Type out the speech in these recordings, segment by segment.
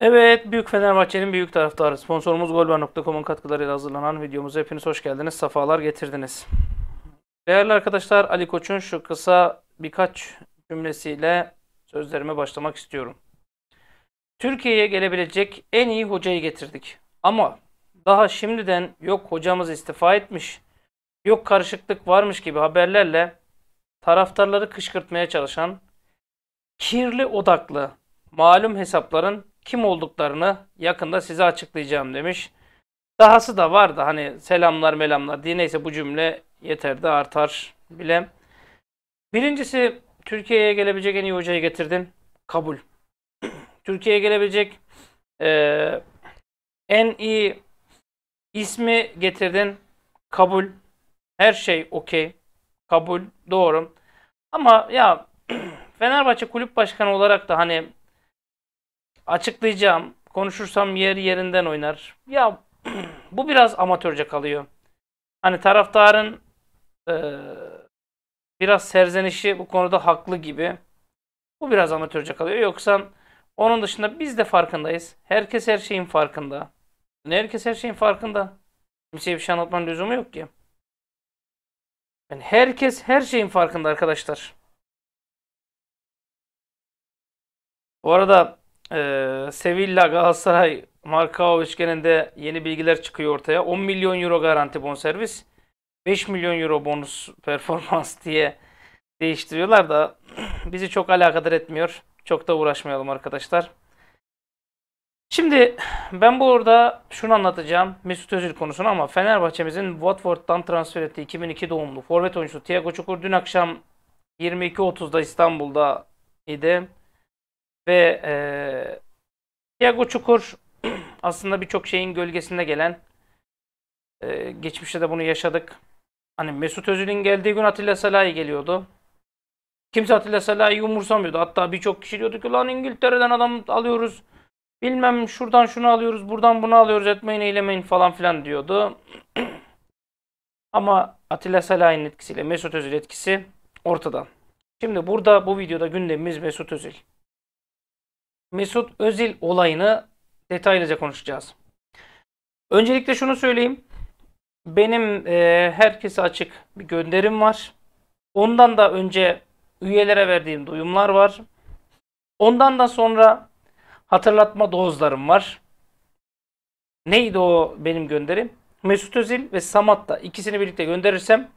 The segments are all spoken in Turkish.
Evet, Büyük Fenerbahçe'nin büyük taraftarı. Sponsorumuz golber.com'un katkılarıyla hazırlanan videomuza hepiniz hoş geldiniz, sefalar getirdiniz. Değerli arkadaşlar, Ali Koç'un şu kısa birkaç cümlesiyle sözlerime başlamak istiyorum. Türkiye'ye gelebilecek en iyi hocayı getirdik. Ama daha şimdiden yok hocamız istifa etmiş, yok karışıklık varmış gibi haberlerle taraftarları kışkırtmaya çalışan, kirli odaklı malum hesapların kim olduklarını yakında size açıklayacağım demiş. Dahası da vardı hani selamlar melamlar diye neyse bu cümle yeter de artar bile. Birincisi Türkiye'ye gelebilecek en iyi hocayı getirdin. Kabul. Türkiye'ye gelebilecek e, en iyi ismi getirdin. Kabul. Her şey okey. Kabul. Doğru. Ama ya Fenerbahçe kulüp başkanı olarak da hani Açıklayacağım. Konuşursam yer yerinden oynar. Ya bu biraz amatörce kalıyor. Hani taraftarın e, biraz serzenişi bu konuda haklı gibi. Bu biraz amatörce kalıyor. Yoksa onun dışında biz de farkındayız. Herkes her şeyin farkında. Ne Herkes her şeyin farkında. Kimseye bir şey anlatmanın lüzumu yok ki. Yani herkes her şeyin farkında arkadaşlar. Bu arada ee, Sevilla Galatasaray Markao üçgeninde yeni bilgiler çıkıyor ortaya. 10 milyon euro garanti bonservis. 5 milyon euro bonus performans diye değiştiriyorlar da bizi çok alakadar etmiyor. Çok da uğraşmayalım arkadaşlar. Şimdi ben burada şunu anlatacağım Mesut Özil konusunu ama Fenerbahçe'mizin Watford'dan transfer ettiği 2002 doğumlu forvet oyuncusu Thiago Çukur dün akşam 22.30'da İstanbul'da idi. Ve e, Thiago Çukur aslında birçok şeyin gölgesinde gelen e, geçmişte de bunu yaşadık. Hani Mesut Özil'in geldiği gün Atilla Salahi geliyordu. Kimse Atilla Salahi'yi umursamıyordu. Hatta birçok kişi diyordu ki lan İngiltere'den adam alıyoruz. Bilmem şuradan şunu alıyoruz, buradan bunu alıyoruz. Etmeyin, eylemeyin falan filan diyordu. Ama Atilla Salahi'nin etkisiyle Mesut Özil etkisi ortada. Şimdi burada bu videoda gündemimiz Mesut Özil. Mesut Özil olayını detaylıca konuşacağız. Öncelikle şunu söyleyeyim. Benim e, herkese açık bir gönderim var. Ondan da önce üyelere verdiğim duyumlar var. Ondan da sonra hatırlatma dozlarım var. Neydi o benim gönderim? Mesut Özil ve Samat da ikisini birlikte gönderirsem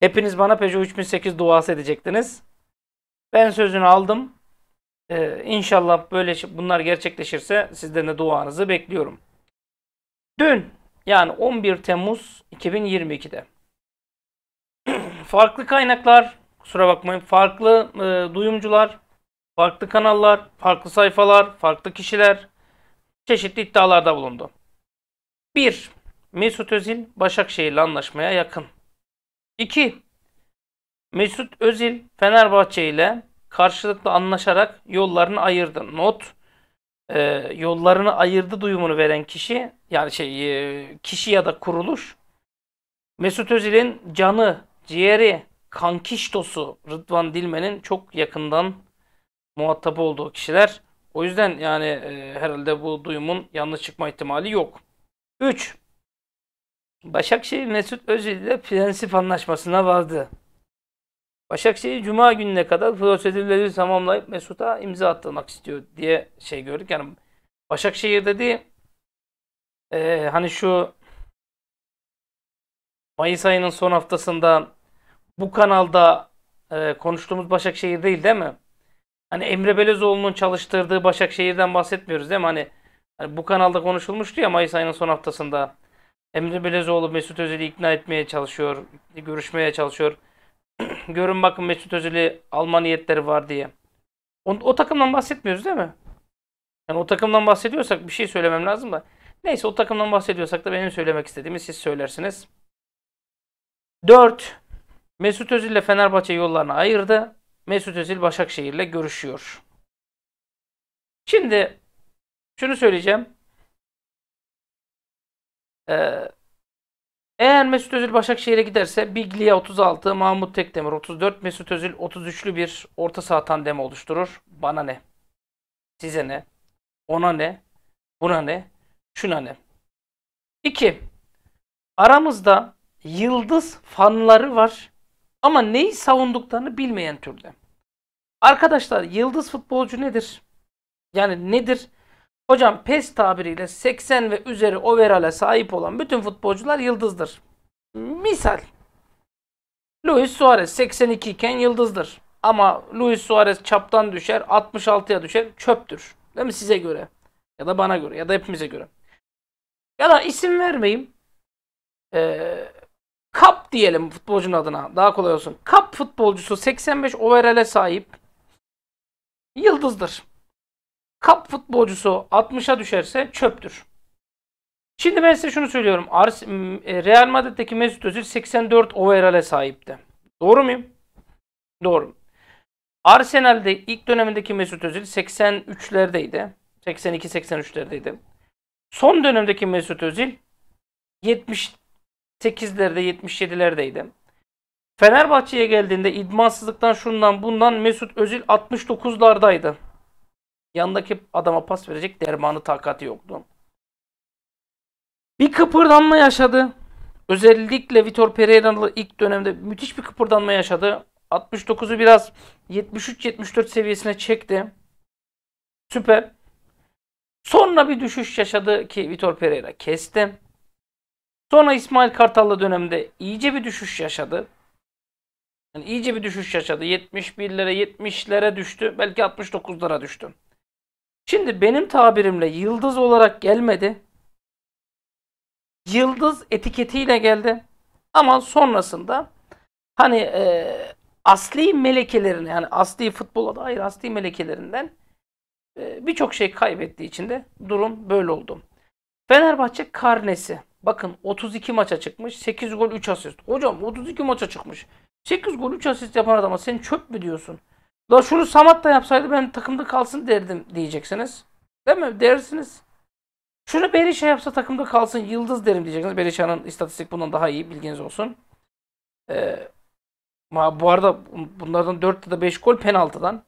hepiniz bana Peugeot 3008 duası edecektiniz. Ben sözünü aldım. Ee, inşallah böyle şey, bunlar gerçekleşirse sizden de duanızı bekliyorum. Dün yani 11 Temmuz 2022'de farklı kaynaklar kusura bakmayın farklı e, duyumcular, farklı kanallar, farklı sayfalar, farklı kişiler çeşitli iddialarda bulundu. 1. Mesut Özil Başakşehir ile anlaşmaya yakın. 2. Mesut Özil Fenerbahçe ile karşılıklı anlaşarak yollarını ayırdı. Not e, yollarını ayırdı duyumunu veren kişi yani şey e, kişi ya da kuruluş Mesut Özil'in canı, ciğeri, kankiştosu Rıdvan Dilmen'in çok yakından muhatabı olduğu kişiler. O yüzden yani e, herhalde bu duyumun yanlış çıkma ihtimali yok. 3. Başakşehir Mesut Özil ile prensip anlaşmasına vardı. Başakşehir Cuma gününe kadar prosedürleri tamamlayıp Mesut'a imza attırmak istiyor diye şey gördük. Yani Başakşehir dedi e, hani şu Mayıs ayının son haftasında bu kanalda e, konuştuğumuz Başakşehir değil değil mi? Hani Emre Belözoğlu'nun çalıştırdığı Başakşehir'den bahsetmiyoruz değil mi? Hani, hani bu kanalda konuşulmuştu ya Mayıs ayının son haftasında. Emre Belezoğlu Mesut Özil'i ikna etmeye çalışıyor, görüşmeye çalışıyor. Görün bakın Mesut Özil'i alma niyetleri var diye. O, o takımdan bahsetmiyoruz değil mi? Yani o takımdan bahsediyorsak bir şey söylemem lazım da. Neyse o takımdan bahsediyorsak da benim söylemek istediğimi siz söylersiniz. 4. Mesut Özil ile Fenerbahçe yollarını ayırdı. Mesut Özil Başakşehir ile görüşüyor. Şimdi şunu söyleyeceğim. Ee, eğer Mesut Özil Başakşehir'e giderse Biglia 36, Mahmut Tekdemir 34, Mesut Özil 33'lü bir orta saha tandemi oluşturur. Bana ne? Size ne? Ona ne? Buna ne? Şuna ne? 2. Aramızda yıldız fanları var ama neyi savunduklarını bilmeyen türde. Arkadaşlar yıldız futbolcu nedir? Yani nedir? Hocam PES tabiriyle 80 ve üzeri overall'e sahip olan bütün futbolcular yıldızdır. Misal. Luis Suarez 82 iken yıldızdır. Ama Luis Suarez çaptan düşer, 66'ya düşer, çöptür. Değil mi size göre? Ya da bana göre ya da hepimize göre. Ya da isim vermeyeyim. Ee, Kap diyelim futbolcunun adına. Daha kolay olsun. Kap futbolcusu 85 overall'e sahip. Yıldızdır. Kap futbolcusu 60'a düşerse çöptür. Şimdi ben size şunu söylüyorum. E, Real Madrid'deki Mesut Özil 84 overall'e sahipti. Doğru muyum? Doğru. Arsenal'de ilk dönemindeki Mesut Özil 83'lerdeydi. 82-83'lerdeydi. Son dönemdeki Mesut Özil 78'lerde 77'lerdeydi. Fenerbahçe'ye geldiğinde idmansızlıktan şundan bundan Mesut Özil 69'lardaydı. Yanındaki adama pas verecek dermanı takati yoktu. Bir kıpırdanma yaşadı. Özellikle Vitor Pereira'lı ilk dönemde müthiş bir kıpırdanma yaşadı. 69'u biraz 73-74 seviyesine çekti. Süper. Sonra bir düşüş yaşadı ki Vitor Pereira kesti. Sonra İsmail Kartal'lı dönemde iyice bir düşüş yaşadı. Yani iyice bir düşüş yaşadı. 71'lere 70'lere düştü. Belki 69'lara düştü. Şimdi benim tabirimle yıldız olarak gelmedi. Yıldız etiketiyle geldi. Ama sonrasında hani e, asli melekelerini yani asli futbola dair asli melekelerinden e, birçok şey kaybettiği için de durum böyle oldu. Fenerbahçe karnesi. Bakın 32 maça çıkmış. 8 gol 3 asist. Hocam 32 maça çıkmış. 8 gol 3 asist yapan adama sen çöp mü diyorsun? La şunu Samat da yapsaydı ben takımda kalsın derdim diyeceksiniz. Değil mi? Dersiniz. Şunu Berisha yapsa takımda kalsın yıldız derim diyeceksiniz. Berişanın istatistik bundan daha iyi bilginiz olsun. Ee, bu arada bunlardan 4 ya da 5 gol penaltıdan.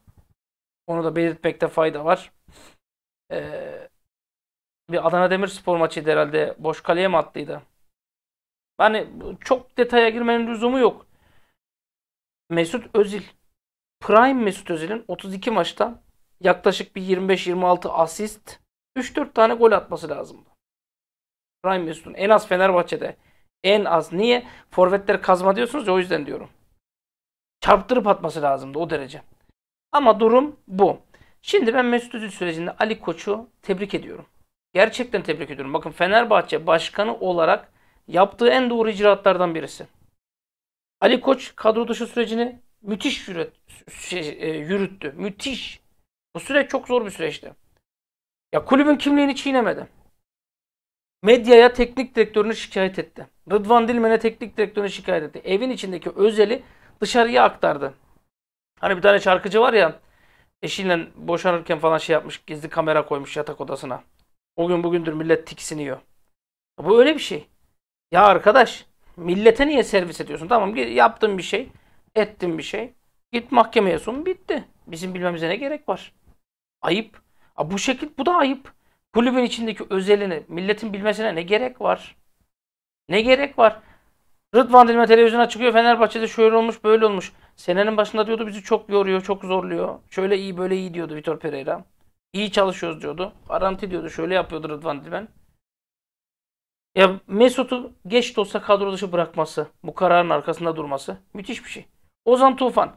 Onu da belirtmekte fayda var. Ee, bir Adana Demirspor maçıydı herhalde. Boş kaleye mi attıydı? Yani çok detaya girmenin lüzumu yok. Mesut Özil Prime Mesut Özil'in 32 maçta yaklaşık bir 25-26 asist 3-4 tane gol atması lazımdı. Prime Mesut'un en az Fenerbahçe'de en az. Niye? forvetler kazma diyorsunuz ya o yüzden diyorum. Çarptırıp atması lazımdı o derece. Ama durum bu. Şimdi ben Mesut Özil sürecinde Ali Koç'u tebrik ediyorum. Gerçekten tebrik ediyorum. Bakın Fenerbahçe başkanı olarak yaptığı en doğru icraatlardan birisi. Ali Koç kadro dışı sürecini müthiş yürüt, şey, e, yürüttü. Müthiş. Bu süreç çok zor bir süreçti. Ya kulübün kimliğini çiğnemedi. Medyaya teknik direktörünü şikayet etti. Rıdvan Dilmen'e teknik direktörünü şikayet etti. Evin içindeki özeli dışarıya aktardı. Hani bir tane şarkıcı var ya eşiyle boşanırken falan şey yapmış gizli kamera koymuş yatak odasına. O gün bugündür millet tiksiniyor. Bu öyle bir şey. Ya arkadaş millete niye servis ediyorsun? Tamam yaptığın bir şey ettin bir şey. Git mahkemeye sun bitti. Bizim bilmemize ne gerek var? Ayıp. A bu şekil bu da ayıp. Kulübün içindeki özelini milletin bilmesine ne gerek var? Ne gerek var? Rıdvan Dilme televizyona çıkıyor Fenerbahçe'de şöyle olmuş böyle olmuş. Senenin başında diyordu bizi çok yoruyor çok zorluyor. Şöyle iyi böyle iyi diyordu Vitor Pereira. İyi çalışıyoruz diyordu. Garanti diyordu şöyle yapıyordu Rıdvan Dilmen. Ya Mesut'u geç de olsa kadro dışı bırakması, bu kararın arkasında durması müthiş bir şey. Ozan Tufan.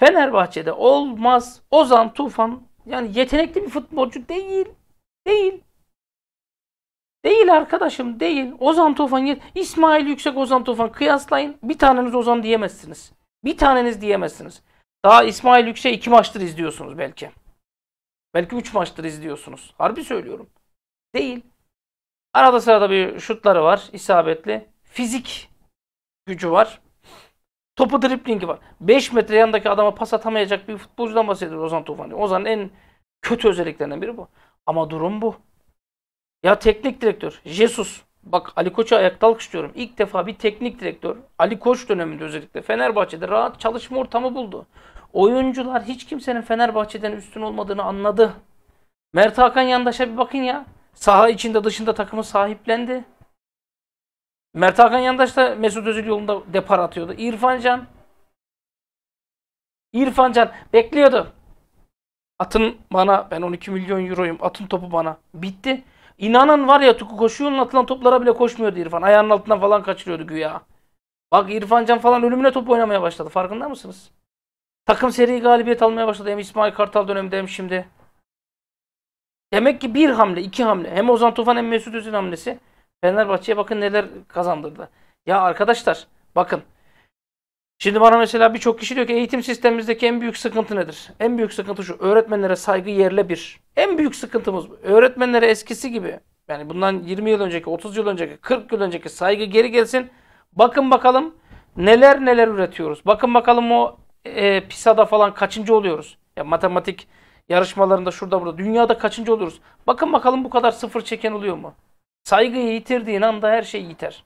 Fenerbahçe'de olmaz. Ozan Tufan yani yetenekli bir futbolcu değil. Değil. Değil arkadaşım değil. Ozan Tufan İsmail Yüksek Ozan Tufan kıyaslayın. Bir taneniz Ozan diyemezsiniz. Bir taneniz diyemezsiniz. Daha İsmail Yüksek iki maçtır izliyorsunuz belki. Belki üç maçtır izliyorsunuz. Harbi söylüyorum. Değil. Arada sırada bir şutları var isabetli. Fizik gücü var. Topu driplingi var. 5 metre yandaki adama pas atamayacak bir futbolcudan bahsediyoruz Ozan Tufan. Ozan'ın en kötü özelliklerinden biri bu. Ama durum bu. Ya teknik direktör Jesus. Bak Ali Koç'a ayakta alkışlıyorum. İlk defa bir teknik direktör Ali Koç döneminde özellikle Fenerbahçe'de rahat çalışma ortamı buldu. Oyuncular hiç kimsenin Fenerbahçe'den üstün olmadığını anladı. Mert Hakan Yandaş'a bir bakın ya. Saha içinde dışında takımı sahiplendi. Mert Hakan Yandaş da Mesut Özil yolunda depar atıyordu. İrfan Can İrfan Can bekliyordu. Atın bana ben 12 milyon euroyum. Atın topu bana. Bitti. İnanan var ya Tuku koşuyor, atılan toplara bile koşmuyordu İrfan. Ayağının altından falan kaçırıyordu güya. Bak İrfan Can falan ölümüne top oynamaya başladı. Farkında mısınız? Takım seri galibiyet almaya başladı. Hem İsmail Kartal döneminde hem şimdi. Demek ki bir hamle, iki hamle. Hem Ozan Tufan hem Mesut Özil hamlesi. Fenerbahçe'ye bakın neler kazandırdı. Ya arkadaşlar bakın. Şimdi bana mesela birçok kişi diyor ki eğitim sistemimizdeki en büyük sıkıntı nedir? En büyük sıkıntı şu. Öğretmenlere saygı yerle bir. En büyük sıkıntımız bu. Öğretmenlere eskisi gibi yani bundan 20 yıl önceki, 30 yıl önceki, 40 yıl önceki saygı geri gelsin. Bakın bakalım neler neler üretiyoruz. Bakın bakalım o e, PISA'da falan kaçıncı oluyoruz. Ya matematik yarışmalarında şurada burada dünyada kaçıncı oluyoruz. Bakın bakalım bu kadar sıfır çeken oluyor mu? Saygıyı yitirdiğin anda her şey yiter.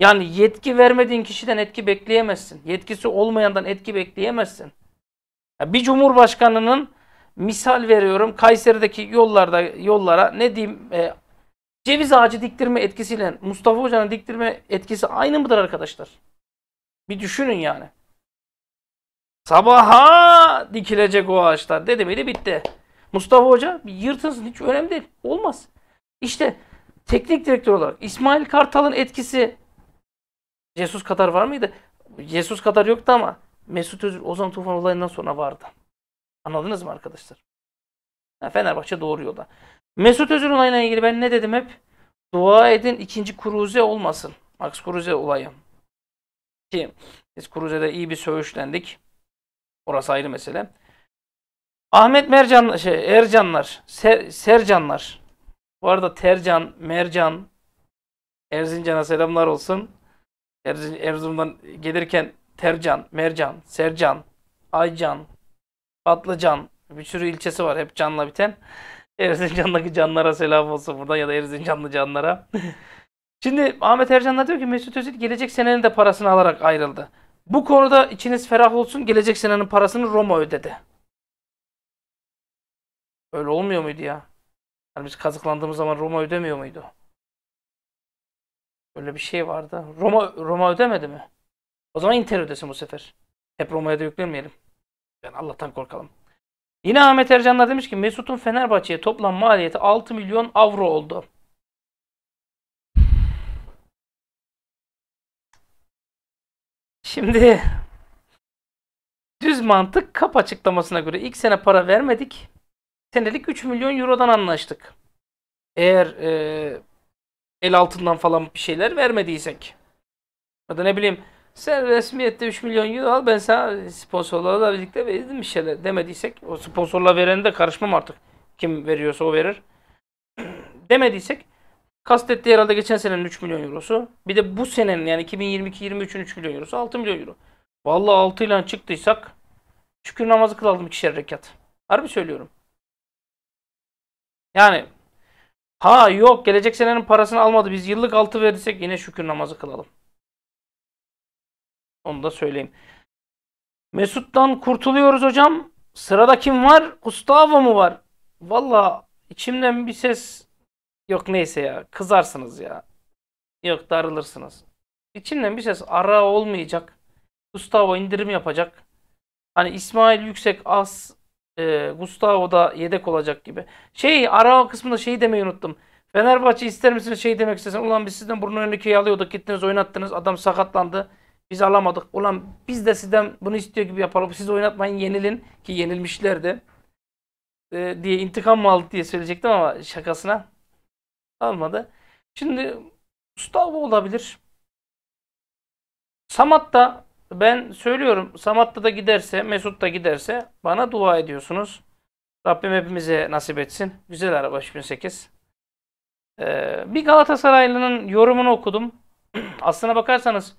Yani yetki vermediğin kişiden etki bekleyemezsin. Yetkisi olmayandan etki bekleyemezsin. Ya bir cumhurbaşkanının misal veriyorum Kayseri'deki yollarda yollara ne diyeyim e, ceviz ağacı diktirme etkisiyle Mustafa Hoca'nın diktirme etkisi aynı mıdır arkadaşlar? Bir düşünün yani. Sabaha dikilecek o ağaçlar dedi miydi bitti. Mustafa Hoca bir yırtınsın hiç önemli değil. Olmaz. İşte teknik direktör olarak İsmail Kartal'ın etkisi Jesus kadar var mıydı? Jesus kadar yoktu ama Mesut Özil Ozan Tufan olayından sonra vardı. Anladınız mı arkadaşlar? Ya Fenerbahçe doğru yolda. Mesut Özil olayına ilgili ben ne dedim hep? Dua edin ikinci Kuruze olmasın. Max Kuruze olayı. Ki biz Kuruze'de iyi bir söğüşlendik. Orası ayrı mesele. Ahmet Mercan, şey, Ercanlar, Ser, Sercanlar bu arada Tercan, Mercan, Erzincan'a selamlar olsun. Erzin, Erzurum'dan gelirken Tercan, Mercan, Sercan, Aycan, Patlıcan bir sürü ilçesi var hep canla biten. Erzincan'daki canlara selam olsun buradan ya da Erzincanlı canlara. Şimdi Ahmet Ercan'la diyor ki Mesut Özil gelecek senenin de parasını alarak ayrıldı. Bu konuda içiniz ferah olsun gelecek senenin parasını Roma ödedi. Öyle olmuyor muydu ya? Yani biz kazıklandığımız zaman Roma ödemiyor muydu? Öyle bir şey vardı. Roma Roma ödemedi mi? O zaman Inter ödesin bu sefer. Hep Roma'ya da yüklenmeyelim. Yani Allah'tan korkalım. Yine Ahmet Ercan'la demiş ki Mesut'un Fenerbahçe'ye toplam maliyeti 6 milyon avro oldu. Şimdi düz mantık kap açıklamasına göre ilk sene para vermedik senelik 3 milyon eurodan anlaştık. Eğer e, el altından falan bir şeyler vermediysek. Ya da ne bileyim sen resmiyette 3 milyon euro al ben sana sponsorlarla birlikte verdim bir şeyler demediysek o sponsorla vereni de karışmam artık. Kim veriyorsa o verir. demediysek kastetti herhalde geçen senenin 3 milyon eurosu. Bir de bu senenin yani 2022-23'ün 3 milyon eurosu 6 milyon euro. Vallahi 6 ile çıktıysak şükür namazı kılalım ikişer rekat. Harbi söylüyorum. Yani ha yok gelecek senenin parasını almadı. Biz yıllık altı verirsek yine şükür namazı kılalım. Onu da söyleyeyim. Mesut'tan kurtuluyoruz hocam. Sırada kim var? Gustavo mu var? Valla içimden bir ses yok neyse ya. Kızarsınız ya. Yok darılırsınız. İçimden bir ses ara olmayacak. Gustavo indirim yapacak. Hani İsmail Yüksek az e, Gustavo da yedek olacak gibi. Şey Arao kısmında şey demeyi unuttum. Fenerbahçe ister misiniz şey demek istesen. Ulan biz sizden Bruno önüne alıyorduk. Gittiniz oynattınız. Adam sakatlandı. Biz alamadık. Ulan biz de sizden bunu istiyor gibi yapalım. Siz oynatmayın yenilin. Ki yenilmişlerdi. E, diye intikam mı aldı diye söyleyecektim ama şakasına. Almadı. Şimdi Gustavo olabilir. Samat da ben söylüyorum Samat da giderse, Mesut da giderse bana dua ediyorsunuz. Rabbim hepimize nasip etsin. Güzel araba 2008. Ee, bir Galatasaraylı'nın yorumunu okudum. Aslına bakarsanız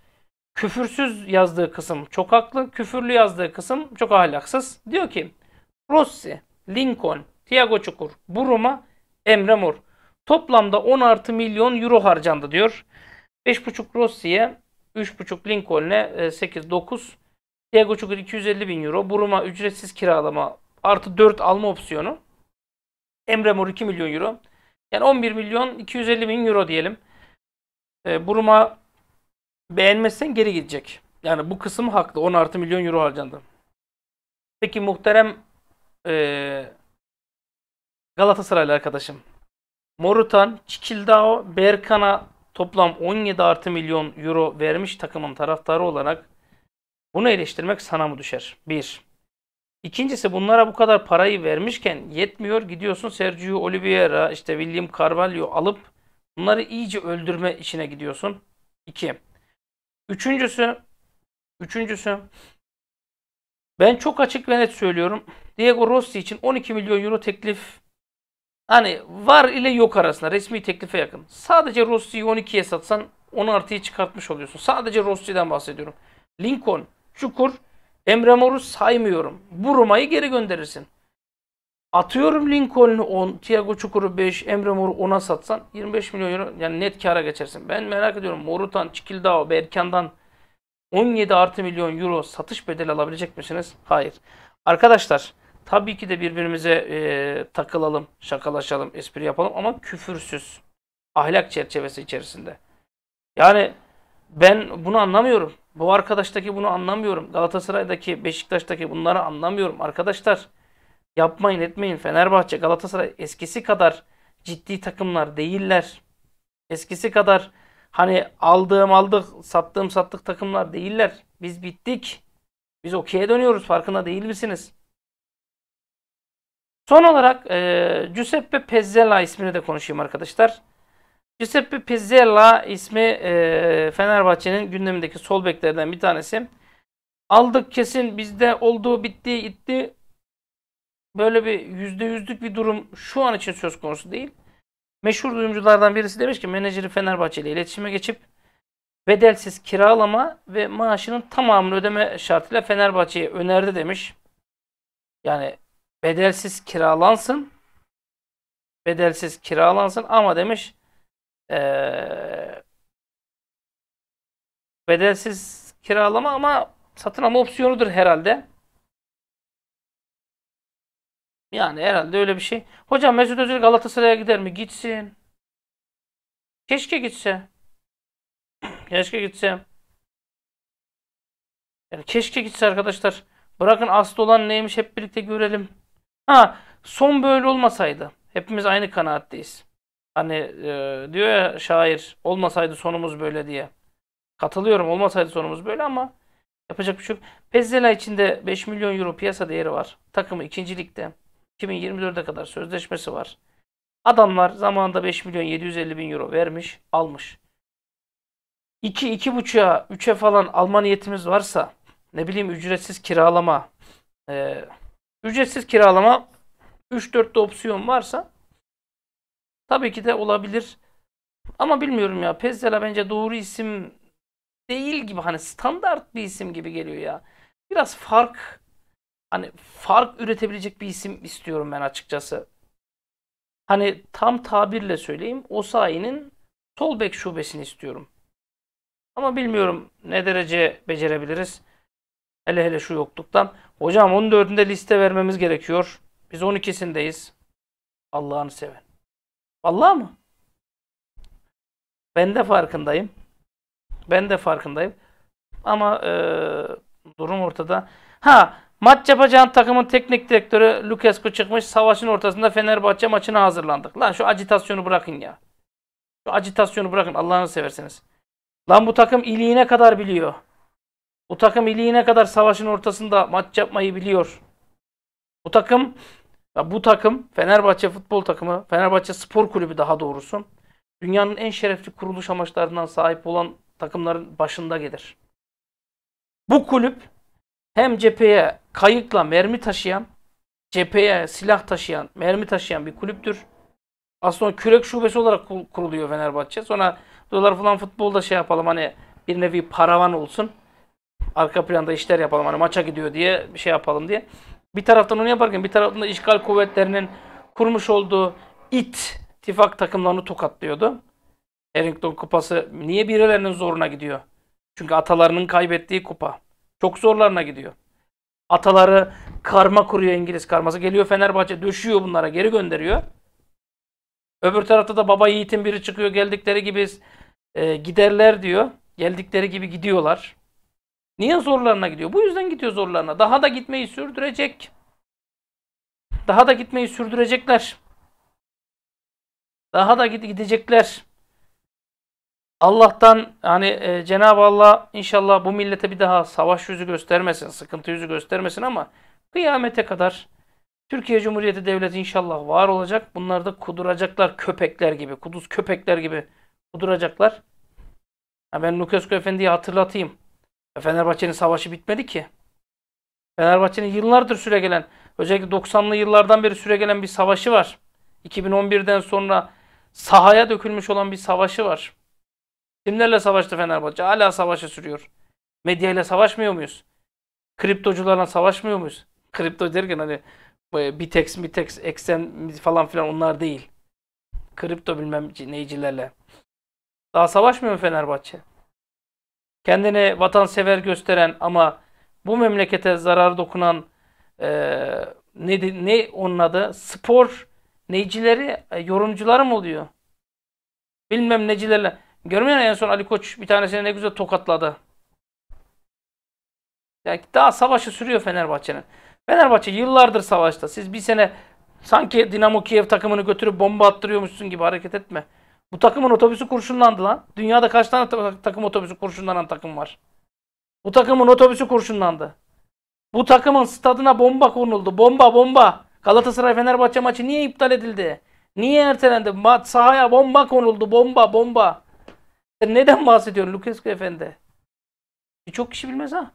küfürsüz yazdığı kısım çok haklı, küfürlü yazdığı kısım çok ahlaksız. Diyor ki Rossi, Lincoln, Thiago Çukur, Buruma, Emre Mor. Toplamda 10 artı milyon euro harcandı diyor. 5,5 Rossi'ye 3,5 Lincoln'e 8-9. E, Diego Çukur 250 bin euro. Buruma ücretsiz kiralama artı 4 alma opsiyonu. Emre Mor 2 milyon euro. Yani 11 milyon 250 bin euro diyelim. E, Buruma beğenmezsen geri gidecek. Yani bu kısım haklı. 10 artı milyon euro harcandı. Peki muhterem e, Galatasaraylı arkadaşım. Morutan, Çikildao, Berkan'a toplam 17 artı milyon euro vermiş takımın taraftarı olarak bunu eleştirmek sana mı düşer? Bir. İkincisi bunlara bu kadar parayı vermişken yetmiyor gidiyorsun Sergio Oliveira işte William Carvalho alıp bunları iyice öldürme işine gidiyorsun. İki. Üçüncüsü Üçüncüsü ben çok açık ve net söylüyorum. Diego Rossi için 12 milyon euro teklif Hani var ile yok arasında resmi teklife yakın. Sadece Rossi'yi 12'ye satsan 10 artıyı çıkartmış oluyorsun. Sadece Rossi'den bahsediyorum. Lincoln, Çukur, Emre Mor'u saymıyorum. Buruma'yı geri gönderirsin. Atıyorum Lincoln'u 10, Thiago Çukur'u 5, Emre Mor'u 10'a satsan 25 milyon euro yani net kara geçersin. Ben merak ediyorum Morutan, Çikildao, Berkan'dan 17 artı milyon euro satış bedeli alabilecek misiniz? Hayır. Arkadaşlar Tabii ki de birbirimize e, takılalım, şakalaşalım, espri yapalım ama küfürsüz. Ahlak çerçevesi içerisinde. Yani ben bunu anlamıyorum. Bu arkadaştaki bunu anlamıyorum. Galatasaray'daki, Beşiktaş'taki bunları anlamıyorum. Arkadaşlar yapmayın etmeyin. Fenerbahçe, Galatasaray eskisi kadar ciddi takımlar değiller. Eskisi kadar hani aldığım aldık, sattığım sattık takımlar değiller. Biz bittik. Biz okey'e dönüyoruz farkında değil misiniz? Son olarak e, Giuseppe Pezzella ismini de konuşayım arkadaşlar. Giuseppe Pezzella ismi e, Fenerbahçe'nin gündemindeki sol beklerden bir tanesi. Aldık kesin bizde olduğu bitti gitti. Böyle bir yüzde yüzlük bir durum şu an için söz konusu değil. Meşhur duyumculardan birisi demiş ki menajeri Fenerbahçe ile iletişime geçip bedelsiz kiralama ve maaşının tamamını ödeme şartıyla Fenerbahçe'ye önerdi demiş. Yani bedelsiz kiralansın. Bedelsiz kiralansın ama demiş ee, bedelsiz kiralama ama satın alma opsiyonudur herhalde. Yani herhalde öyle bir şey. Hocam Mesut Özil Galatasaray'a gider mi? Gitsin. Keşke gitse. Keşke gitse. Yani keşke gitse arkadaşlar. Bırakın aslı olan neymiş hep birlikte görelim. Ha son böyle olmasaydı. Hepimiz aynı kanaatteyiz. Hani e, diyor ya şair olmasaydı sonumuz böyle diye. Katılıyorum olmasaydı sonumuz böyle ama yapacak bir şey yok. Pezzela içinde 5 milyon euro piyasa değeri var. Takımı ikincilikte. 2024'e kadar sözleşmesi var. Adamlar zamanında 5 milyon 750 bin euro vermiş, almış. 2, 2,5'a, 3'e falan alma niyetimiz varsa, ne bileyim ücretsiz kiralama, e, Ücretsiz kiralama 3-4'te opsiyon varsa tabii ki de olabilir. Ama bilmiyorum ya. Pezzela bence doğru isim değil gibi. Hani standart bir isim gibi geliyor ya. Biraz fark hani fark üretebilecek bir isim istiyorum ben açıkçası. Hani tam tabirle söyleyeyim. Osayi'nin sol bek şubesini istiyorum. Ama bilmiyorum ne derece becerebiliriz. Hele hele şu yokluktan. Hocam 14'ünde liste vermemiz gerekiyor. Biz 12'sindeyiz. Allah'ını seven. Allah mı? Ben de farkındayım. Ben de farkındayım. Ama e, durum ortada. Ha maç yapacağın takımın teknik direktörü Lukescu çıkmış. Savaşın ortasında Fenerbahçe maçına hazırlandık. Lan şu acitasyonu bırakın ya. Şu acitasyonu bırakın Allah'ını seversiniz. Lan bu takım iliğine kadar biliyor. Bu takım iliğine kadar savaşın ortasında maç yapmayı biliyor. Bu takım bu takım Fenerbahçe futbol takımı, Fenerbahçe Spor Kulübü daha doğrusu dünyanın en şerefli kuruluş amaçlarından sahip olan takımların başında gelir. Bu kulüp hem cepheye kayıkla mermi taşıyan, cepheye silah taşıyan, mermi taşıyan bir kulüptür. Aslında kürek şubesi olarak kuruluyor Fenerbahçe. Sonra dolar falan futbolda şey yapalım hani bir nevi paravan olsun arka planda işler yapalım. Hani maça gidiyor diye bir şey yapalım diye. Bir taraftan onu yaparken bir taraftan da işgal kuvvetlerinin kurmuş olduğu it tifak takımlarını tokatlıyordu. Errington kupası niye birilerinin zoruna gidiyor? Çünkü atalarının kaybettiği kupa. Çok zorlarına gidiyor. Ataları karma kuruyor İngiliz karması. Geliyor Fenerbahçe döşüyor bunlara geri gönderiyor. Öbür tarafta da baba yiğitin biri çıkıyor geldikleri gibi e, giderler diyor. Geldikleri gibi gidiyorlar. Niye zorlarına gidiyor? Bu yüzden gidiyor zorlarına. Daha da gitmeyi sürdürecek. Daha da gitmeyi sürdürecekler. Daha da gidecekler. Allah'tan hani e, Cenab-ı Allah inşallah bu millete bir daha savaş yüzü göstermesin, sıkıntı yüzü göstermesin ama kıyamete kadar Türkiye Cumhuriyeti Devleti inşallah var olacak. Bunlar da kuduracaklar köpekler gibi, kuduz köpekler gibi kuduracaklar. Ya ben Lukescu Efendi'yi hatırlatayım. E, Fenerbahçe'nin savaşı bitmedi ki. Fenerbahçe'nin yıllardır süregelen, özellikle 90'lı yıllardan beri süregelen bir savaşı var. 2011'den sonra sahaya dökülmüş olan bir savaşı var. Kimlerle savaştı Fenerbahçe? Hala savaşı sürüyor. Medyayla savaşmıyor muyuz? Kriptocularla savaşmıyor muyuz? Kripto derken hani e, Bitex, Bitex, Eksen falan filan onlar değil. Kripto bilmem neycilerle. Daha savaşmıyor mu Fenerbahçe? kendini vatansever gösteren ama bu memlekete zarar dokunan e, ne, ne onun adı? Spor necileri, e, yorumcuları mı oluyor? Bilmem necilerle. Görmüyor musun en son Ali Koç bir tanesini ne güzel tokatladı. Yani daha savaşı sürüyor Fenerbahçe'nin. Fenerbahçe yıllardır savaşta. Siz bir sene sanki Dinamo Kiev takımını götürüp bomba attırıyormuşsun gibi hareket etme. Bu takımın otobüsü kurşunlandı lan. Dünyada kaç tane ta takım otobüsü kurşunlanan takım var? Bu takımın otobüsü kurşunlandı. Bu takımın stadına bomba konuldu. Bomba bomba. Galatasaray Fenerbahçe maçı niye iptal edildi? Niye ertelendi? Maç sahaya bomba konuldu. Bomba bomba. Sen neden bahsediyorsun Lukescu efendi? Birçok e, kişi bilmez ha.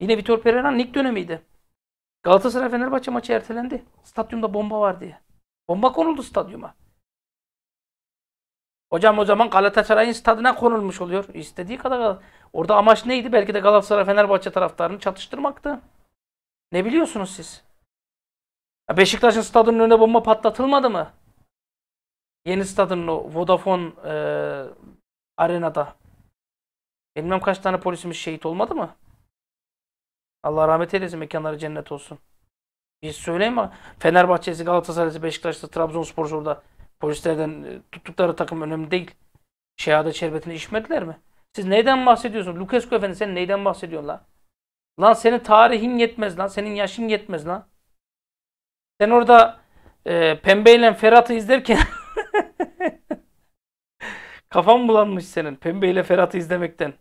Yine Vitor Pereira'nın ilk dönemiydi. Galatasaray Fenerbahçe maçı ertelendi. Stadyumda bomba var diye. Bomba konuldu stadyuma. Hocam o zaman Galatasaray'ın stadına konulmuş oluyor. İstediği kadar. Orada amaç neydi? Belki de Galatasaray Fenerbahçe taraftarını çatıştırmaktı. Ne biliyorsunuz siz? Beşiktaş'ın stadının önüne bomba patlatılmadı mı? Yeni stadının o Vodafone e, arenada. Bilmem kaç tane polisimiz şehit olmadı mı? Allah rahmet eylesin mekanları cennet olsun. Biz söyleyeyim mi? Fenerbahçe'si, Galatasaray'sı, Beşiktaş'ta, Trabzonspor'su orada Polislerden e, tuttukları takım önemli değil. Şehada şerbetini içmediler mi? Siz neyden bahsediyorsun? Lukescu efendi sen neyden bahsediyorsun lan? Lan senin tarihin yetmez lan. Senin yaşın yetmez lan. Sen orada e, pembeyle Ferhat'ı izlerken kafan bulanmış senin. Pembeyle Ferhat'ı izlemekten.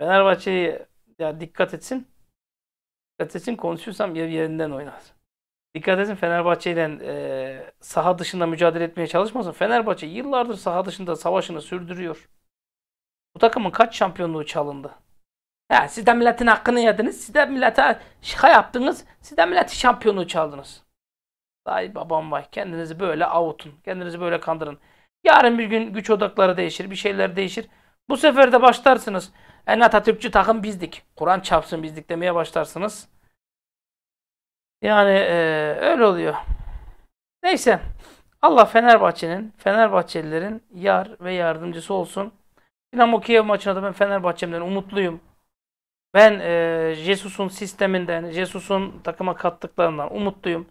Fenerbahçe'ye ya dikkat etsin. Dikkat etsin konuşursam yerinden oynasın. Dikkat edin Fenerbahçe ile e, saha dışında mücadele etmeye çalışmasın. Fenerbahçe yıllardır saha dışında savaşını sürdürüyor. Bu takımın kaç şampiyonluğu çalındı? Ya, siz de milletin hakkını yediniz. Siz de millete şika yaptınız. Siz de milletin şampiyonluğu çaldınız. Vay babam vay. Kendinizi böyle avutun. Kendinizi böyle kandırın. Yarın bir gün güç odakları değişir. Bir şeyler değişir. Bu sefer de başlarsınız. En Atatürkçü takım bizdik. Kur'an çapsın bizdik demeye başlarsınız. Yani e, öyle oluyor. Neyse. Allah Fenerbahçe'nin, Fenerbahçelilerin yar ve yardımcısı olsun. Dinamo Kiev maçına da ben Fenerbahçe'mden umutluyum. Ben e, Jesus'un sisteminden, Jesus'un takıma kattıklarından umutluyum.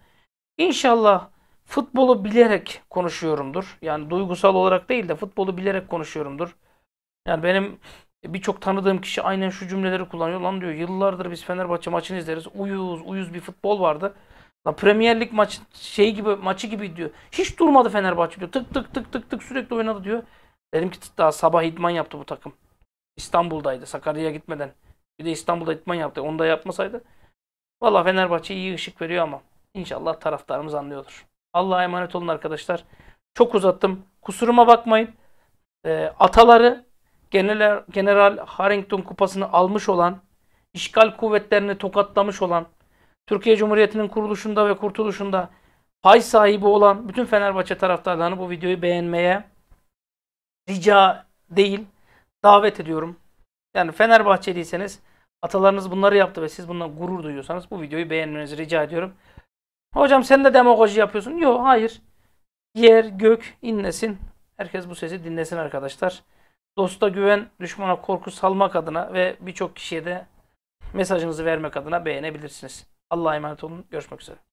İnşallah futbolu bilerek konuşuyorumdur. Yani duygusal olarak değil de futbolu bilerek konuşuyorumdur. Yani benim Birçok tanıdığım kişi aynen şu cümleleri kullanıyor. Lan diyor yıllardır biz Fenerbahçe maçını izleriz. Uyuz uyuz bir futbol vardı. la Premier Lig maç şey gibi maçı gibi diyor. Hiç durmadı Fenerbahçe diyor. Tık tık tık tık tık sürekli oynadı diyor. Dedim ki daha sabah idman yaptı bu takım. İstanbul'daydı Sakarya'ya gitmeden. Bir de İstanbul'da idman yaptı. Onu da yapmasaydı. Valla Fenerbahçe iyi ışık veriyor ama inşallah taraftarımız anlıyordur. Allah'a emanet olun arkadaşlar. Çok uzattım. Kusuruma bakmayın. E, ataları General, General Harrington kupasını almış olan, işgal kuvvetlerini tokatlamış olan, Türkiye Cumhuriyeti'nin kuruluşunda ve kurtuluşunda pay sahibi olan bütün Fenerbahçe taraftarlarını bu videoyu beğenmeye rica değil davet ediyorum. Yani Fenerbahçeliyseniz atalarınız bunları yaptı ve siz bundan gurur duyuyorsanız bu videoyu beğenmenizi rica ediyorum. Hocam sen de demagoji yapıyorsun. Yok hayır. Yer gök inlesin. Herkes bu sesi dinlesin arkadaşlar. Dosta güven, düşmana korku salmak adına ve birçok kişiye de mesajınızı vermek adına beğenebilirsiniz. Allah'a emanet olun. Görüşmek üzere.